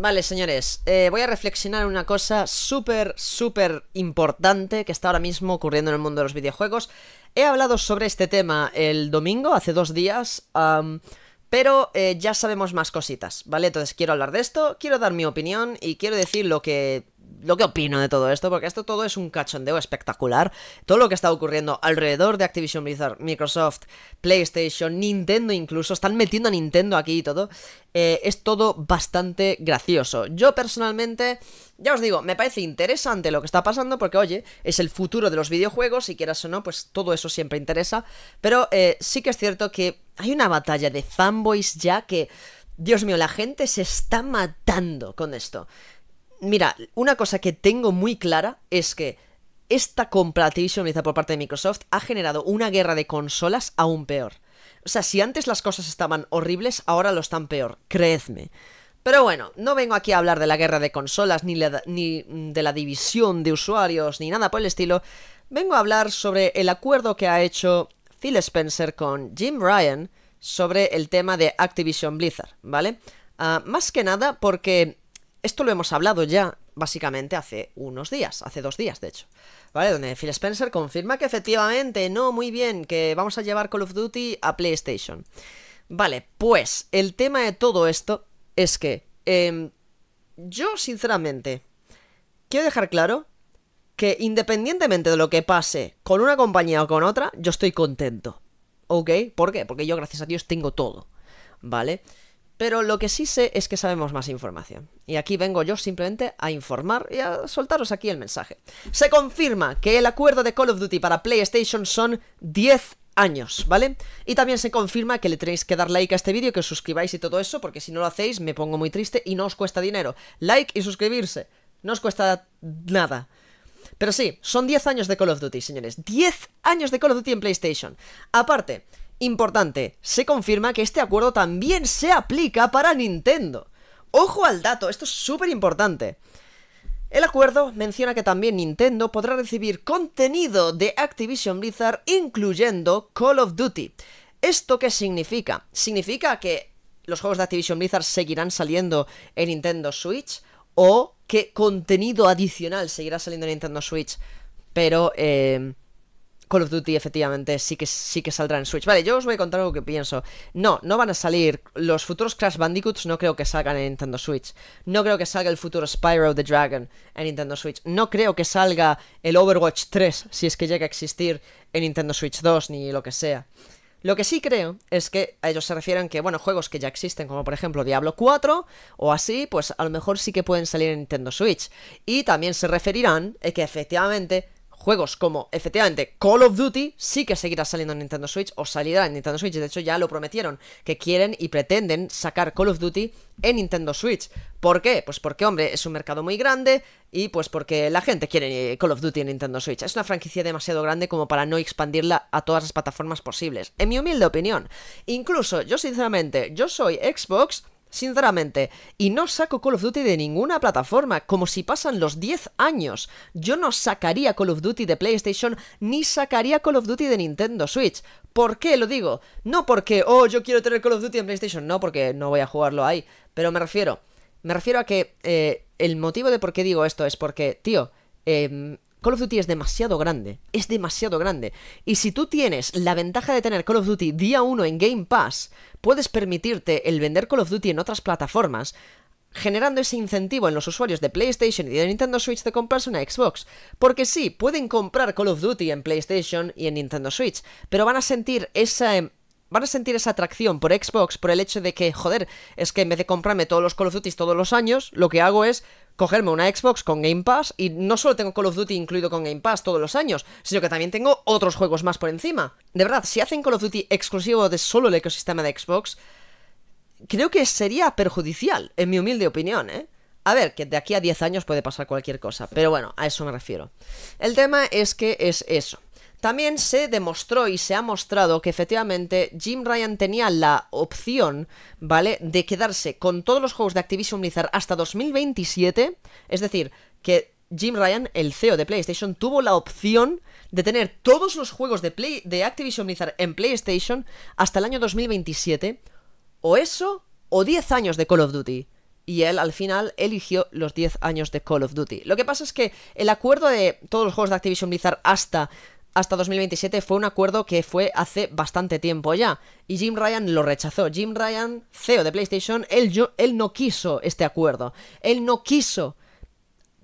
Vale, señores, eh, voy a reflexionar una cosa súper, súper importante que está ahora mismo ocurriendo en el mundo de los videojuegos. He hablado sobre este tema el domingo, hace dos días, pero eh, ya sabemos más cositas, ¿vale? Entonces quiero hablar de esto, quiero dar mi opinión y quiero decir lo que lo que opino de todo esto, porque esto todo es un cachondeo espectacular. Todo lo que está ocurriendo alrededor de Activision Blizzard, Microsoft, PlayStation, Nintendo incluso, están metiendo a Nintendo aquí y todo, eh, es todo bastante gracioso. Yo personalmente, ya os digo, me parece interesante lo que está pasando porque, oye, es el futuro de los videojuegos, si quieras o no, pues todo eso siempre interesa, pero eh, sí que es cierto que hay una batalla de fanboys ya que... Dios mío, la gente se está matando con esto. Mira, una cosa que tengo muy clara es que esta compra Activision por parte de Microsoft ha generado una guerra de consolas aún peor. O sea, si antes las cosas estaban horribles, ahora lo están peor, creedme. Pero bueno, no vengo aquí a hablar de la guerra de consolas, ni, de la división de usuarios, ni nada por el estilo. Vengo a hablar sobre el acuerdo que ha hecho Phil Spencer con Jim Ryan sobre el tema de Activision Blizzard, ¿vale? Ah, más que nada porque esto lo hemos hablado ya, básicamente, hace unos días, hace dos días, de hecho. ¿Vale? Donde Phil Spencer confirma que efectivamente, no, muy bien, que vamos a llevar Call of Duty a PlayStation. Vale, pues el tema de todo esto es que em, yo, sinceramente, quiero dejar claro que independientemente de lo que pase con una compañía o con otra, yo estoy contento. ¿Ok? ¿Por qué? Porque yo, gracias a Dios, tengo todo. ¿Vale? Pero lo que sí sé es que sabemos más información. Y aquí vengo yo simplemente a informar y a soltaros aquí el mensaje. Se confirma que el acuerdo de Call of Duty para PlayStation son 10 años, ¿vale? Y también se confirma que le tenéis que dar like a este vídeo, que os suscribáis y todo eso, porque si no lo hacéis me pongo muy triste y no os cuesta dinero. Like y suscribirse. No os cuesta nada. Pero sí, son 10 años de Call of Duty, señores. 10 años de Call of Duty en PlayStation. Aparte, Importante, se confirma que este acuerdo también se aplica para Nintendo. Ojo al dato, esto es súper importante. El acuerdo menciona que también Nintendo podrá recibir contenido de Activision Blizzard incluyendo Call of Duty. ¿Esto qué significa? ¿Significa que los juegos de Activision Blizzard seguirán saliendo en Nintendo Switch? ¿O que contenido adicional seguirá saliendo en Nintendo Switch? Pero eh, Call of Duty efectivamente sí que, sí que saldrá en Switch. Vale, yo os voy a contar algo que pienso. No, no van a salir. Los futuros Crash Bandicoots no creo que salgan en Nintendo Switch. No creo que salga el futuro Spyro the Dragon en Nintendo Switch. No creo que salga el Overwatch 3, si es que llega a existir en Nintendo Switch 2 ni lo que sea. Lo que sí creo es que a ellos se refieren que, bueno, juegos que ya existen, como por ejemplo Diablo 4 o así, pues a lo mejor sí que pueden salir en Nintendo Switch. Y también se referirán a eh, que efectivamente juegos como, efectivamente, Call of Duty sí que seguirá saliendo en Nintendo Switch o salirá en Nintendo Switch. De hecho, ya lo prometieron, que quieren y pretenden sacar Call of Duty en Nintendo Switch. ¿Por qué? Pues porque, hombre, es un mercado muy grande y pues porque la gente quiere eh, Call of Duty en Nintendo Switch. Es una franquicia demasiado grande como para no expandirla a todas las plataformas posibles. En mi humilde opinión. Incluso, yo sinceramente, yo soy Xbox Sinceramente, y no saco Call of Duty de ninguna plataforma, como si pasan los 10 años. Yo no sacaría Call of Duty de PlayStation ni sacaría Call of Duty de Nintendo Switch. ¿Por qué lo digo? No porque, oh, yo quiero tener Call of Duty en PlayStation, no, porque no voy a jugarlo ahí. Pero me refiero, me refiero a que eh, el motivo de por qué digo esto es porque, tío, eh, Call of Duty es demasiado grande, es demasiado grande. Y si tú tienes la ventaja de tener Call of Duty día 1 en Game Pass, puedes permitirte el vender Call of Duty en otras plataformas, generando ese incentivo en los usuarios de PlayStation y de Nintendo Switch de comprarse una Xbox. Porque sí, pueden comprar Call of Duty en PlayStation y en Nintendo Switch, pero van a sentir esa em, van a sentir esa atracción por Xbox, por el hecho de que, joder, es que en vez de comprarme todos los Call of Duty todos los años, lo que hago es cogerme una Xbox con Game Pass y no solo tengo Call of Duty incluido con Game Pass todos los años, sino que también tengo otros juegos más por encima. De verdad, si hacen Call of Duty exclusivo de solo el ecosistema de Xbox, creo que sería perjudicial, en mi humilde opinión, ¿eh? A ver, que de aquí a 10 años puede pasar cualquier cosa, pero bueno, a eso me refiero. El tema es que es eso. También se demostró y se ha mostrado que efectivamente Jim Ryan tenía la opción, ¿vale?, de quedarse con todos los juegos de Activision Blizzard hasta 2027. Es decir, que Jim Ryan, el CEO de PlayStation, tuvo la opción de tener todos los juegos de, Play de Activision Blizzard en PlayStation hasta el año 2027. O eso, o 10 años de Call of Duty y él al final eligió los 10 años de Call of Duty. Lo que pasa es que el acuerdo de todos los juegos de Activision Blizzard hasta hasta 2027 fue un acuerdo que fue hace bastante tiempo ya. Y Jim Ryan lo rechazó. Jim Ryan, CEO de PlayStation, él, él no quiso este acuerdo. Él no quiso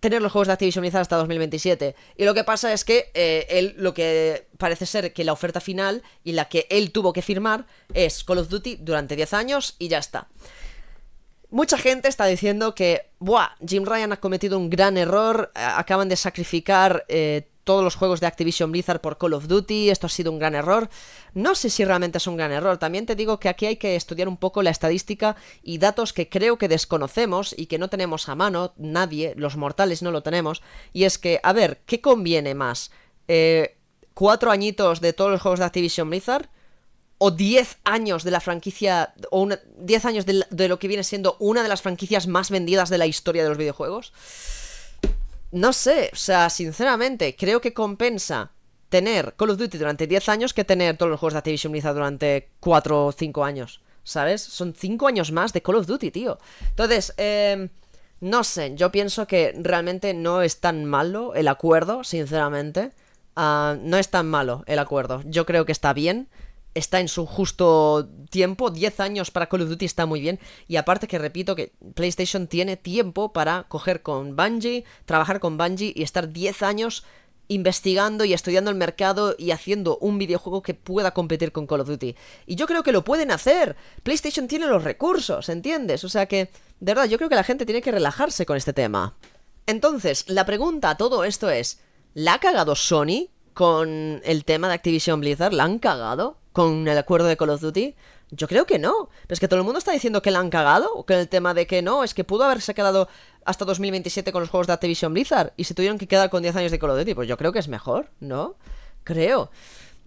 tener los juegos de Activision hasta 2027. Y lo que pasa es que eh, él, lo que parece ser que la oferta final y la que él tuvo que firmar es Call of Duty durante 10 años y ya está. Mucha gente está diciendo que, buah, Jim Ryan ha cometido un gran error, eh, acaban de sacrificar... Eh, todos los juegos de Activision Blizzard por Call of Duty, esto ha sido un gran error. No sé si realmente es un gran error, también te digo que aquí hay que estudiar un poco la estadística y datos que creo que desconocemos y que no tenemos a mano, nadie, los mortales no lo tenemos, y es que, a ver, ¿qué conviene más? Eh, ¿Cuatro añitos de todos los juegos de Activision Blizzard? o diez años de la franquicia, o diez años de, de, lo que viene siendo una de las franquicias más vendidas de la historia de los videojuegos. No sé, o sea, sinceramente, creo que compensa tener Call of Duty durante 10 años que tener todos los juegos de Activision durante 4 o 5 años, ¿sabes? Son 5 años más de Call of Duty, tío. Entonces, em, no sé, yo pienso que realmente no es tan malo el acuerdo, sinceramente. Ah, no es tan malo el acuerdo. Yo creo que está bien está en su justo tiempo. 10 años para Call of Duty está muy bien. Y aparte que repito que PlayStation tiene tiempo para coger con Bungie, trabajar con Bungie y estar 10 años investigando y estudiando el mercado y haciendo un videojuego que pueda competir con Call of Duty. Y yo creo que lo pueden hacer. PlayStation tiene los recursos, ¿entiendes? O sea que, de verdad, yo creo que la gente tiene que relajarse con este tema. Entonces, la pregunta a todo esto es, ¿la ha cagado Sony con el tema de Activision Blizzard? ¿La han cagado? con el acuerdo de Call of Duty? Yo creo que no. Pero es que todo el mundo está diciendo que la han cagado, o que el tema de que no, es que pudo haberse quedado hasta 2027 con los juegos de Activision Blizzard y se tuvieron que quedar con 10 años de Call of Duty. Pues yo creo que es mejor, ¿no? Creo.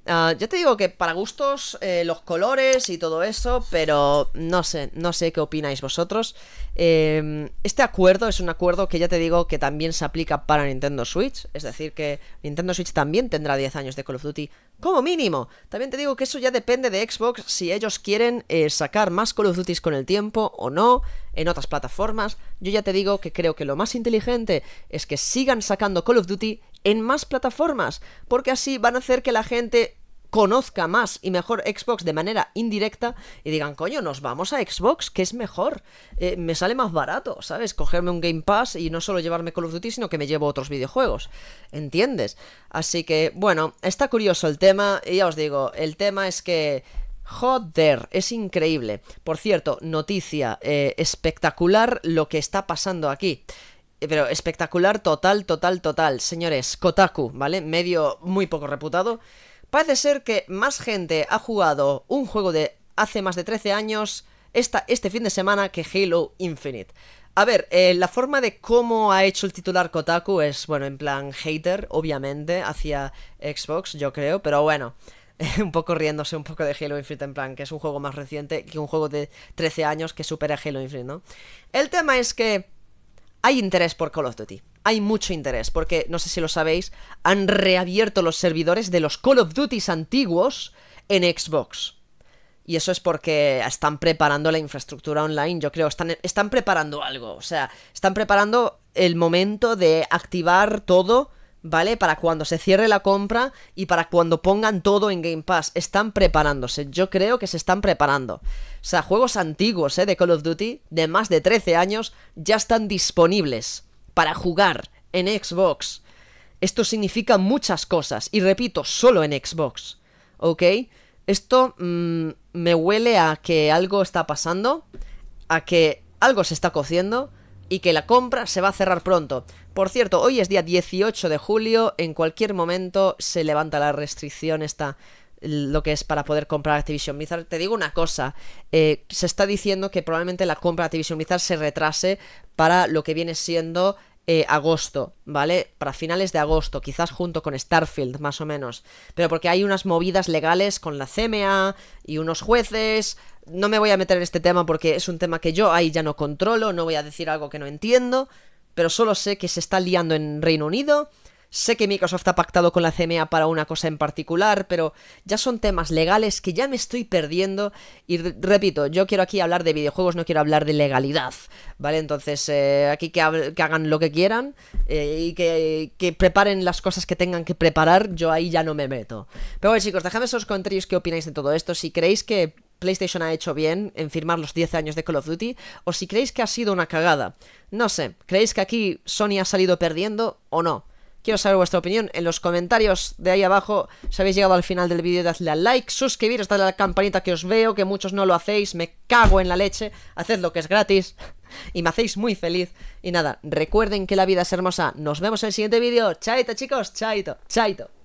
Ah, ya te digo que para gustos, eh, los colores y todo eso, pero no sé, no sé qué opináis vosotros. Em, este acuerdo es un acuerdo que ya te digo que también se aplica para Nintendo Switch, es decir, que Nintendo Switch también tendrá 10 años de Call of Duty como mínimo. También te digo que eso ya depende de Xbox si ellos quieren eh, sacar más Call of Duty con el tiempo o no en otras plataformas. Yo ya te digo que creo que lo más inteligente es que sigan sacando Call of Duty en más plataformas, porque así van a hacer que la gente conozca más y mejor Xbox de manera indirecta y digan, coño, nos vamos a Xbox, que es mejor, eh, me sale más barato, ¿sabes? Cogerme un Game Pass y no solo llevarme Call of Duty, sino que me llevo otros videojuegos, ¿entiendes? Así que, bueno, está curioso el tema y ya os digo, el tema es que... Joder, es increíble. Por cierto, noticia eh, espectacular lo que está pasando aquí eh, pero espectacular, total, total, total. Señores, Kotaku, ¿vale? Medio muy poco reputado. Parece ser que más gente ha jugado un juego de hace más de 13 años este fin de semana que Halo Infinite. A ver, eh, la forma de cómo ha hecho el titular Kotaku es, bueno, en plan hater, obviamente, hacia Xbox, yo creo, pero bueno, un poco riéndose un poco de Halo Infinite, en plan, que es un juego más reciente que un juego de 13 años que supera Halo Infinite, ¿no? El tema es que hay interés por Call of Duty hay mucho interés, porque no sé si lo sabéis, han reabierto los servidores de los Call of Duty antiguos en Xbox. Y eso es porque están preparando la infraestructura online, yo creo, están, están preparando algo, o sea, están preparando el momento de activar todo, ¿vale? Para cuando se cierre la compra y para cuando pongan todo en Game Pass, están preparándose, yo creo que se están preparando. O sea, juegos antiguos, ¿eh? De Call of Duty, de más de 13 años, ya están disponibles para jugar en Xbox. Esto significa muchas cosas, y repito, solo en Xbox. ¿Ok? Esto mm, me huele a que algo está pasando, a que algo se está cociendo y que la compra se va a cerrar pronto. Por cierto, hoy es día 18 de julio, en cualquier momento se levanta la restricción esta lo que es para poder comprar Activision Blizzard. Te digo una cosa, eh, se está diciendo que probablemente la compra de Activision Blizzard se retrase para lo que viene siendo eh, agosto, ¿vale? Para finales de agosto, quizás junto con Starfield, más o menos. Pero porque hay unas movidas legales con la CMA y unos jueces. No me voy a meter en este tema porque es un tema que yo ahí ya no controlo, no voy a decir algo que no entiendo, pero solo sé que se está liando en Reino Unido Sé que Microsoft ha pactado con la CMA para una cosa en particular, pero ya son temas legales que ya me estoy perdiendo. Y repito, yo quiero aquí hablar de videojuegos, no quiero hablar de legalidad. ¿Vale? Entonces, eh, aquí que, hagan lo que quieran eh, y que, preparen las cosas que tengan que preparar, yo ahí ya no me meto. Pero bueno, chicos, dejadme esos comentarios qué opináis de todo esto. Si creéis que PlayStation ha hecho bien en firmar los 10 años de Call of Duty o si creéis que ha sido una cagada. No sé, ¿creéis que aquí Sony ha salido perdiendo o no? Quiero saber vuestra opinión en los comentarios de ahí abajo. Si habéis llegado al final del vídeo, dadle a like, suscribiros, dadle a la campanita que os veo, que muchos no lo hacéis, me cago en la leche. Haced lo que es gratis y me hacéis muy feliz. Y nada, recuerden que la vida es hermosa. Nos vemos en el siguiente vídeo. Chaito, chicos, chaito, chaito.